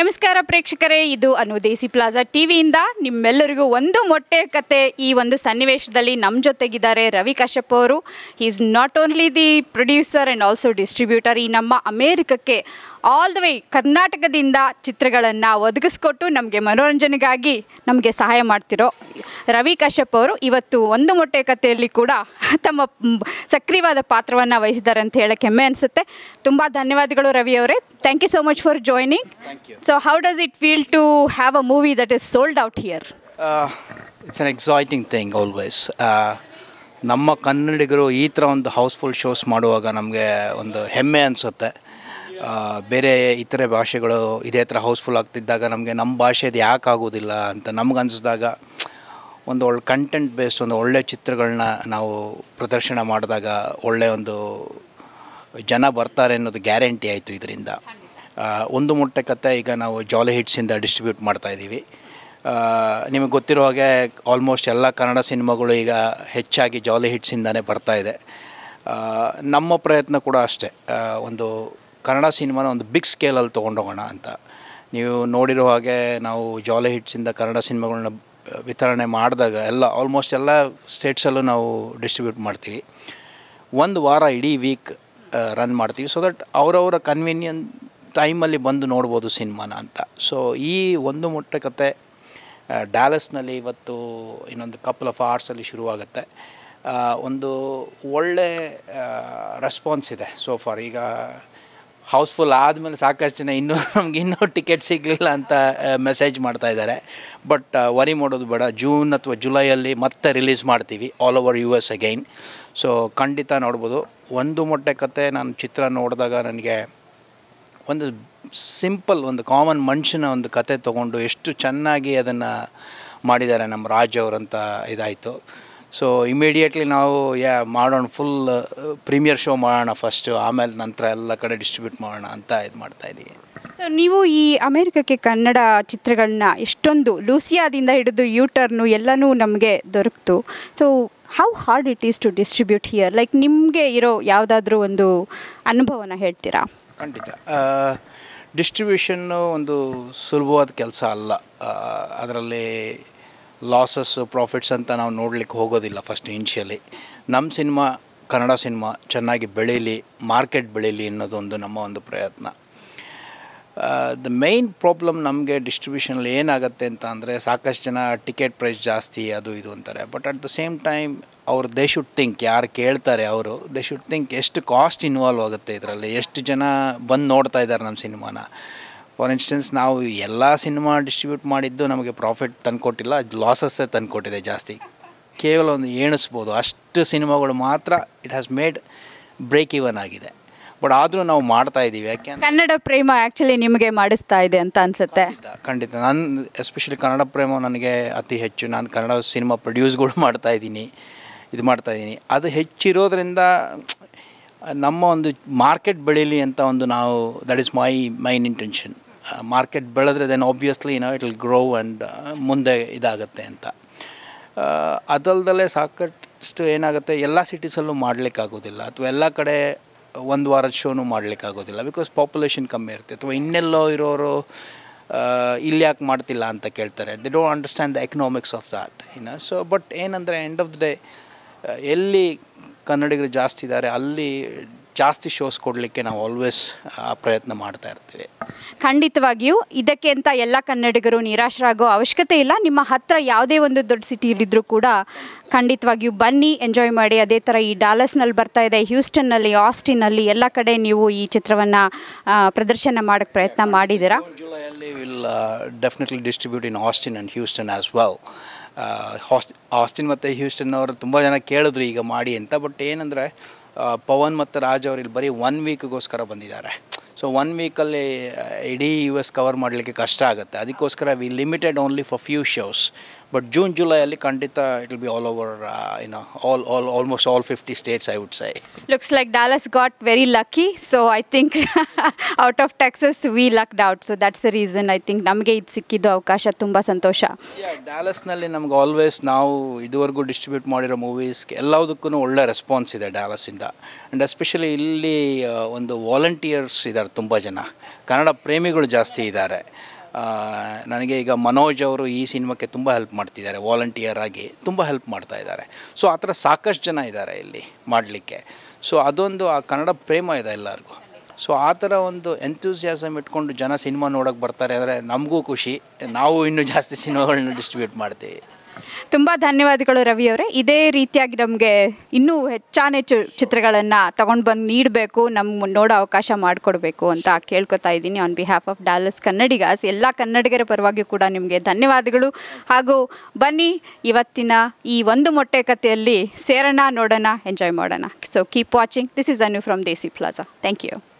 ನಮಸ್ಕಾರ ಪ್ರೇಕ್ಷಕರೇ ಇದು ಅನು ದೇಸಿ ಪ್ಲಾಜಾ ಟಿವಿಯಿಂದ ನಿಮ್ಮೆಲ್ಲರಿಗೂ ಒಂದು ಮೊಟ್ಟೆ ಕತೆ ಈ ಒಂದು ಸನ್ನಿವೇಶದಲ್ಲಿ ನಮ್ಮ ಜೊತೆಗಿದ್ದಾರೆ ರವಿ ಕಶ್ಯಪ್ ಅವರು he is not only the producer and also distributor ಈ ನಮ್ಮ ಅಮೇರಿಕಕ್ಕೆ ಆಲ್ ದ ವೇ ಕರ್ನಾಟಕದಿಂದ ಚಿತ್ರಗಳನ್ನು ಒದಗಿಸ್ಕೊಟ್ಟು ನಮಗೆ ಮನೋರಂಜನೆಗಾಗಿ ನಮಗೆ ಸಹಾಯ ಮಾಡ್ತಿರೋ ರವಿ ಕಶ್ಯಪ್ ಅವರು ಇವತ್ತು ಒಂದು ಮೊಟ್ಟೆ ಕಥೆಯಲ್ಲಿ ಕೂಡ ತಮ್ಮ ಸಕ್ರಿಯವಾದ ಪಾತ್ರವನ್ನು ವಹಿಸಿದ್ದಾರೆ ಅಂತ ಹೇಳಕ್ಕೆ ಹೆಮ್ಮೆ ಅನಿಸುತ್ತೆ ತುಂಬ ಧನ್ಯವಾದಗಳು ರವಿ ಅವರೇ thank you so much for joining So, how does it feel to have a movie that is sold out here? Uh, it's an exciting thing always. Uh, ನಮ್ಮ ಕನ್ನಡಿಗರು ಈ ಥರ ಒಂದು ಹೌಸ್ಫುಲ್ ಶೋಸ್ ಮಾಡುವಾಗ ನಮಗೆ ಒಂದು ಹೆಮ್ಮೆ ಅನಿಸುತ್ತೆ ಬೇರೆ ಇತರೆ ಭಾಷೆಗಳು ಇದೇ ಥರ ಹೌಸ್ಫುಲ್ ಆಗ್ತಿದ್ದಾಗ ನಮಗೆ ನಮ್ಮ ಭಾಷೆದು ಯಾಕೆ ಆಗೋದಿಲ್ಲ ಅಂತ ನಮ್ಗೆ ಅನಿಸಿದಾಗ ಒಂದು ಒಳ್ಳೆ ಕಂಟೆಂಟ್ ಬೇಸ್ಡ್ ಒಂದು ಒಳ್ಳೆ ಚಿತ್ರಗಳನ್ನ ನಾವು ಪ್ರದರ್ಶನ ಮಾಡಿದಾಗ ಒಳ್ಳೆಯ ಒಂದು ಜನ ಬರ್ತಾರೆ ಅನ್ನೋದು ಗ್ಯಾರಂಟಿ ಆಯಿತು ಇದರಿಂದ ಒಂದು ಮೊಟ್ಟೆ ಕತ್ತೆ ಈಗ ನಾವು ಜಾಲಿ ಹಿಟ್ಸಿಂದ ಡಿಸ್ಟ್ರಿಬ್ಯೂಟ್ ಮಾಡ್ತಾಯಿದ್ದೀವಿ ನಿಮಗೆ ಗೊತ್ತಿರೋ ಹಾಗೆ ಆಲ್ಮೋಸ್ಟ್ ಎಲ್ಲ ಕನ್ನಡ ಸಿನಿಮಾಗಳು ಈಗ ಹೆಚ್ಚಾಗಿ ಜಾಲಿ ಹಿಟ್ಸಿಂದನೇ ಬರ್ತಾಯಿದೆ ನಮ್ಮ ಪ್ರಯತ್ನ ಕೂಡ ಅಷ್ಟೇ ಒಂದು ಕನ್ನಡ ಸಿನಿಮಾನ ಒಂದು ಬಿಗ್ ಸ್ಕೇಲಲ್ಲಿ ತೊಗೊಂಡೋಗೋಣ ಅಂತ ನೀವು ನೋಡಿರೋ ಹಾಗೆ ನಾವು ಜಾಲಿ ಹಿಟ್ಸಿಂದ ಕನ್ನಡ ಸಿನಿಮಾಗಳನ್ನ ವಿತರಣೆ ಮಾಡಿದಾಗ ಎಲ್ಲ ಆಲ್ಮೋಸ್ಟ್ ಎಲ್ಲ ಸ್ಟೇಟ್ಸಲ್ಲೂ ನಾವು ಡಿಸ್ಟ್ರಿಬ್ಯೂಟ್ ಮಾಡ್ತೀವಿ ಒಂದು ವಾರ ಇಡೀ ವೀಕ್ ರನ್ ಮಾಡ್ತೀವಿ ಸೊ ದಟ್ ಅವರವರ ಕನ್ವೀನಿಯನ್ ಟೈಮಲ್ಲಿ ಬಂದು ನೋಡ್ಬೋದು ಸಿನಿಮಾನ ಅಂತ ಸೊ ಈ ಒಂದು ಮೊಟ್ಟೆ ಕತೆ ಡ್ಯಾಲಸ್ನಲ್ಲಿ ಇವತ್ತು ಇನ್ನೊಂದು ಕಪಲ್ ಆಫ್ ಆರ್ಟ್ಸಲ್ಲಿ ಶುರುವಾಗುತ್ತೆ ಒಂದು ಒಳ್ಳೆ ರೆಸ್ಪಾನ್ಸ್ ಇದೆ ಸೊ ಫಾರ್ ಈಗ ಹೌಸ್ಫುಲ್ ಆದಮೇಲೆ ಸಾಕಷ್ಟು ಜನ ಇನ್ನೂ ನಮ್ಗೆ ಇನ್ನೂ ಟಿಕೆಟ್ ಸಿಗಲಿಲ್ಲ ಅಂತ ಮೆಸೇಜ್ ಮಾಡ್ತಾ ಇದ್ದಾರೆ ಬಟ್ ವರಿ ಮಾಡೋದು ಬೇಡ ಜೂನ್ ಅಥವಾ ಜುಲೈಯಲ್ಲಿ ಮತ್ತೆ ರಿಲೀಸ್ ಮಾಡ್ತೀವಿ all over U S again so ಖಂಡಿತ ನೋಡ್ಬೋದು ಒಂದು ಮೊಟ್ಟೆ ಕತೆ ನಾನು ಚಿತ್ರ ನೋಡಿದಾಗ ನನಗೆ ಒಂದು ಸಿಂಪಲ್ ಒಂದು ಕಾಮನ್ ಮನುಷ್ಯನ ಒಂದು ಕತೆ ತಗೊಂಡು ಎಷ್ಟು ಚೆನ್ನಾಗಿ ಅದನ್ನು ಮಾಡಿದ್ದಾರೆ ನಮ್ಮ ರಾಜ್ ಅವರಂತ ಇದಾಯಿತು ಸೊ ಇಮಿಡಿಯೇಟ್ಲಿ ನಾವು ಯಾ ಮಾಡೋಣ ಫುಲ್ ಪ್ರೀಮಿಯರ್ ಶೋ ಮಾಡೋಣ ಫಸ್ಟು ಆಮೇಲೆ ನಂತರ ಎಲ್ಲ ಕಡೆ ಡಿಸ್ಟ್ರಿಬ್ಯೂಟ್ ಮಾಡೋಣ ಅಂತ ಇದು ಮಾಡ್ತಾ ಇದ್ದೀವಿ ಸೊ ನೀವು ಈ ಅಮೇರಿಕಕ್ಕೆ ಕನ್ನಡ ಚಿತ್ರಗಳನ್ನ ಎಷ್ಟೊಂದು ಲೂಸಿಯಾದಿಂದ ಹಿಡಿದು ಯೂಟರ್ನು ಎಲ್ಲನೂ ನಮಗೆ ದೊರಕಿತು so how hard it is to distribute here like ನಿಮಗೆ ಇರೋ ಯಾವುದಾದ್ರೂ ಒಂದು ಅನುಭವನ ಹೇಳ್ತೀರಾ ಖಂಡಿತ ಡಿಸ್ಟ್ರಿಬ್ಯೂಷನ್ನು ಒಂದು ಸುಲಭವಾದ ಕೆಲಸ ಅಲ್ಲ ಅದರಲ್ಲಿ ಲಾಸಸ್ಸು ಪ್ರಾಫಿಟ್ಸ್ ಅಂತ ನಾವು ನೋಡಲಿಕ್ಕೆ ಹೋಗೋದಿಲ್ಲ ಫಸ್ಟ್ ಇನ್ಷಿಯಲಿ ನಮ್ಮ ಸಿನಿಮಾ ಕನ್ನಡ ಸಿನಿಮಾ ಚೆನ್ನಾಗಿ ಬೆಳೀಲಿ ಮಾರ್ಕೆಟ್ ಬೆಳೀಲಿ ಅನ್ನೋದೊಂದು ನಮ್ಮ ಒಂದು ಪ್ರಯತ್ನ ದ ಮೇನ್ ಪ್ರಾಬ್ಲಮ್ ನಮಗೆ ಡಿಸ್ಟ್ರಿಬ್ಯೂಷನಲ್ಲಿ ಏನಾಗುತ್ತೆ ಅಂತ ಅಂದರೆ ಸಾಕಷ್ಟು ಜನ ಟಿಕೆಟ್ ಪ್ರೈಸ್ ಜಾಸ್ತಿ ಅದು ಇದು ಅಂತಾರೆ but at the same time ಅವ್ರು ದೇ ಶುಡ್ ಥಿಂಕ್ ಯಾರು ಕೇಳ್ತಾರೆ ಅವರು ದೇ ಶುಡ್ ಥಿಂಕ್ ಎಷ್ಟು ಕಾಸ್ಟ್ ಇನ್ವಾಲ್ವ್ ಆಗುತ್ತೆ ಇದರಲ್ಲಿ ಎಷ್ಟು ಜನ ಬಂದು ನೋಡ್ತಾ ಇದ್ದಾರೆ ನಮ್ಮ ಸಿನಿಮಾನ ಫಾರ್ ಇನ್ಸ್ಟೆನ್ಸ್ ನಾವು ಎಲ್ಲ ಸಿನಿಮಾ ಡಿಸ್ಟ್ರಿಬ್ಯೂಟ್ ಮಾಡಿದ್ದು ನಮಗೆ ಪ್ರಾಫಿಟ್ ತಂದುಕೊಟ್ಟಿಲ್ಲ ಕೊಟ್ಟಿಲ್ಲ ಲಾಸಸ್ಸೇ ತಂದುಕೊಟ್ಟಿದೆ ಜಾಸ್ತಿ ಕೇವಲ ಒಂದು ಏಣಿಸ್ಬೋದು ಅಷ್ಟು ಸಿನಿಮಾಗಳು ಮಾತ್ರ it has made break even ಆಗಿದೆ ಬಟ್ ಆದರೂ ನಾವು ಮಾಡ್ತಾ ಇದ್ದೀವಿ ಯಾಕೆ ಕನ್ನಡ ಪ್ರೇಮ ಆ್ಯಕ್ಚುಲಿ ನಿಮಗೆ ಮಾಡಿಸ್ತಾ ಇದೆ ಅಂತ ಅನಿಸುತ್ತೆ ಖಂಡಿತ ನನ್ನ ಎಸ್ಪೆಷಲಿ ಕನ್ನಡ ಪ್ರೇಮ ನನಗೆ ಅತಿ ಹೆಚ್ಚು ನಾನು ಕನ್ನಡ ಸಿನಿಮಾ ಪ್ರೊಡ್ಯೂಸ್ಗಳು ಮಾಡ್ತಾ ಇದ್ದೀನಿ ಇದು ಮಾಡ್ತಾ ಇದ್ದೀನಿ ಅದು ಹೆಚ್ಚಿರೋದ್ರಿಂದ ನಮ್ಮ ಒಂದು ಮಾರ್ಕೆಟ್ ಬೆಳೀಲಿ ಅಂತ ಒಂದು ನಾವು that is my main intention market ಬೆಳೆದ್ರೆ ದೆನ್ ಆಬ್ವಿಯಸ್ಲಿ ಏನೋ ಇಟ್ ವಿಲ್ ಗ್ರೋ ಆ್ಯಂಡ್ ಮುಂದೆ ಇದಾಗುತ್ತೆ ಅಂತ ಅದಲ್ದಲ್ಲೇ ಸಾಕಷ್ಟು ಏನಾಗುತ್ತೆ ಎಲ್ಲ ಸಿಟೀಸಲ್ಲೂ ಮಾಡಲಿಕ್ಕಾಗೋದಿಲ್ಲ ಅಥವಾ ಎಲ್ಲ ಕಡೆ ಒಂದು ವಾರದ ಶೋನು ಮಾಡಲಿಕ್ಕಾಗೋದಿಲ್ಲ ಬಿಕಾಸ್ ಪಾಪ್ಯುಲೇಷನ್ ಕಮ್ಮಿ ಇರುತ್ತೆ ಅಥವಾ ಇನ್ನೆಲ್ಲೋ ಇರೋರು ಇಲ್ಲಿ ಯಾಕೆ ಮಾಡ್ತಿಲ್ಲ ಅಂತ ಕೇಳ್ತಾರೆ they don't understand the economics of that ಇನ್ನು ಸೊ ಬಟ್ ಏನಂದರೆ ಎಂಡ್ ಆಫ್ ದ ಡೇ ಎಲ್ಲಿ ಕನ್ನಡಿಗರು ಜಾಸ್ತಿ ಇದ್ದಾರೆ ಅಲ್ಲಿ ಜಾಸ್ತಿ ಶೋಸ್ ಕೊಡಲಿಕ್ಕೆ ನಾವು ಆಲ್ವೇಸ್ ಪ್ರಯತ್ನ ಮಾಡ್ತಾ ಇರ್ತೀವಿ ಖಂಡಿತವಾಗಿಯೂ ಇದಕ್ಕೆ ಅಂತ ಎಲ್ಲ ಕನ್ನಡಿಗರು ನಿರಾಶರಾಗೋ ಅವಶ್ಯಕತೆ ಇಲ್ಲ ನಿಮ್ಮ ಹತ್ತಿರ ಯಾವುದೇ ಒಂದು ದೊಡ್ಡ ಸಿಟಿಯಲ್ಲಿದ್ದರೂ ಕೂಡ ಖಂಡಿತವಾಗಿಯೂ ಬನ್ನಿ ಎಂಜಾಯ್ ಮಾಡಿ ಅದೇ ಥರ ಈ ಡಾಲಸ್ನಲ್ಲಿ ಬರ್ತಾ ಇದೆ ಹ್ಯೂಸ್ಟನ್ನಲ್ಲಿ ಆಸ್ಟಿನಲ್ಲಿ ಎಲ್ಲ ಕಡೆ ನೀವು ಈ ಚಿತ್ರವನ್ನು ಪ್ರದರ್ಶನ ಮಾಡೋಕ್ಕೆ ಪ್ರಯತ್ನ ಮಾಡಿದ್ದೀರಾ will definitely distribute in Austin and Houston as well host Austin ಮತ್ತು ಹ್ಯೂಸ್ಟನ್ ಅವರು ತುಂಬ ಜನ ಕೇಳಿದ್ರು ಈಗ ಮಾಡಿ ಅಂತ ಬಟ್ ಏನಂದರೆ ಪವನ್ ಮತ್ತು ರಾಜ್ ಅವರು ಇಲ್ಲಿ ಬರೀ ಒನ್ ವೀಕ್ಗೋಸ್ಕರ ಬಂದಿದ್ದಾರೆ ಸೊ ಒನ್ ವೀಕಲ್ಲಿ ಇಡೀ ಯು ಎಸ್ ಕವರ್ ಮಾಡಲಿಕ್ಕೆ ಕಷ್ಟ ಆಗುತ್ತೆ ಅದಕ್ಕೋಸ್ಕರ we limited only for few shows but June ಜುಲೈಯಲ್ಲಿ ಖಂಡಿತ it will be all over you know all all almost all fifty states I would say looks like Dallas got very lucky so I think out of Texas we lucked out so that's the reason I think ನಮಗೆ ಇದು ಸಿಕ್ಕಿದ್ದು ಅವಕಾಶ ತುಂಬ ಸಂತೋಷ ಡ್ಯಾಲಸ್ನಲ್ಲಿ ನಮ್ಗೆ always ನಾವು ಇದುವರೆಗೂ distribute ಮಾಡಿರೋ ಮೂವೀಸ್ಗೆ ಎಲ್ಲದಕ್ಕೂ ಒಳ್ಳೆ ರೆಸ್ಪಾನ್ಸ್ ಇದೆ ಡ್ಯಾಲಸಿಂದ ಆ್ಯಂಡ್ ಎಸ್ಪೆಷಲಿ ಇಲ್ಲಿ uh, ಒಂದು ವಾಲಂಟಿಯರ್ಸ್ ಇದ್ದಾರೆ ತುಂಬ ಜನ ಕನ್ನಡ ಪ್ರೇಮಿಗಳು ಜಾಸ್ತಿ ಇದ್ದಾರೆ ನನಗೆ ಈಗ ಮನೋಜ್ ಅವರು ಈ ಸಿನಿಮಾಕ್ಕೆ ತುಂಬ ಹೆಲ್ಪ್ ಮಾಡ್ತಿದ್ದಾರೆ ವಾಲಂಟಿಯರ್ ಆಗಿ ತುಂಬ ಹೆಲ್ಪ್ ಮಾಡ್ತಾ ಇದ್ದಾರೆ ಸೊ ಆ ಥರ ಸಾಕಷ್ಟು ಜನ ಇದ್ದಾರೆ ಇಲ್ಲಿ ಮಾಡಲಿಕ್ಕೆ ಸೊ ಅದೊಂದು ಆ ಕನ್ನಡ ಪ್ರೇಮ ಇದೆ ಎಲ್ಲರಿಗೂ ಸೊ ಆ ಥರ ಒಂದು ಎಂಥೂಸಿಯಾಸಮ್ ಇಟ್ಕೊಂಡು ಜನ ಸಿನಿಮಾ ನೋಡೋಕ್ಕೆ ಬರ್ತಾರೆ ಅಂದರೆ ನಮಗೂ ಖುಷಿ ನಾವು ಇನ್ನೂ ಜಾಸ್ತಿ ಸಿನಿಮಾಗಳನ್ನ ಡಿಸ್ಟ್ರಿಬ್ಯೂಟ್ ಮಾಡ್ತೀವಿ ತುಂಬ ಧನ್ಯವಾದಗಳು ರವಿ ಅವರೇ ಇದೇ ರೀತಿಯಾಗಿ ನಮಗೆ ಇನ್ನೂ ಹೆಚ್ಚು ಚಿತ್ರಗಳನ್ನು ತಗೊಂಡು ಬಂದು ನೀಡಬೇಕು ನಮ್ಮ ನೋಡೋ ಅವಕಾಶ ಮಾಡಿಕೊಡ್ಬೇಕು ಅಂತ ಕೇಳ್ಕೊತಾ ಇದ್ದೀನಿ on behalf of Dallas Kannadigas ಎಲ್ಲ ಕನ್ನಡಿಗರ ಪರವಾಗಿ ಕೂಡ ನಿಮಗೆ ಧನ್ಯವಾದಗಳು ಹಾಗೂ ಬನ್ನಿ ಇವತ್ತಿನ ಈ ಒಂದು ಮೊಟ್ಟೆ ಕಥೆಯಲ್ಲಿ ಸೇರೋಣ ನೋಡೋಣ ಎಂಜಾಯ್ ಮಾಡೋಣ so keep watching this is Anu from Desi Plaza thank you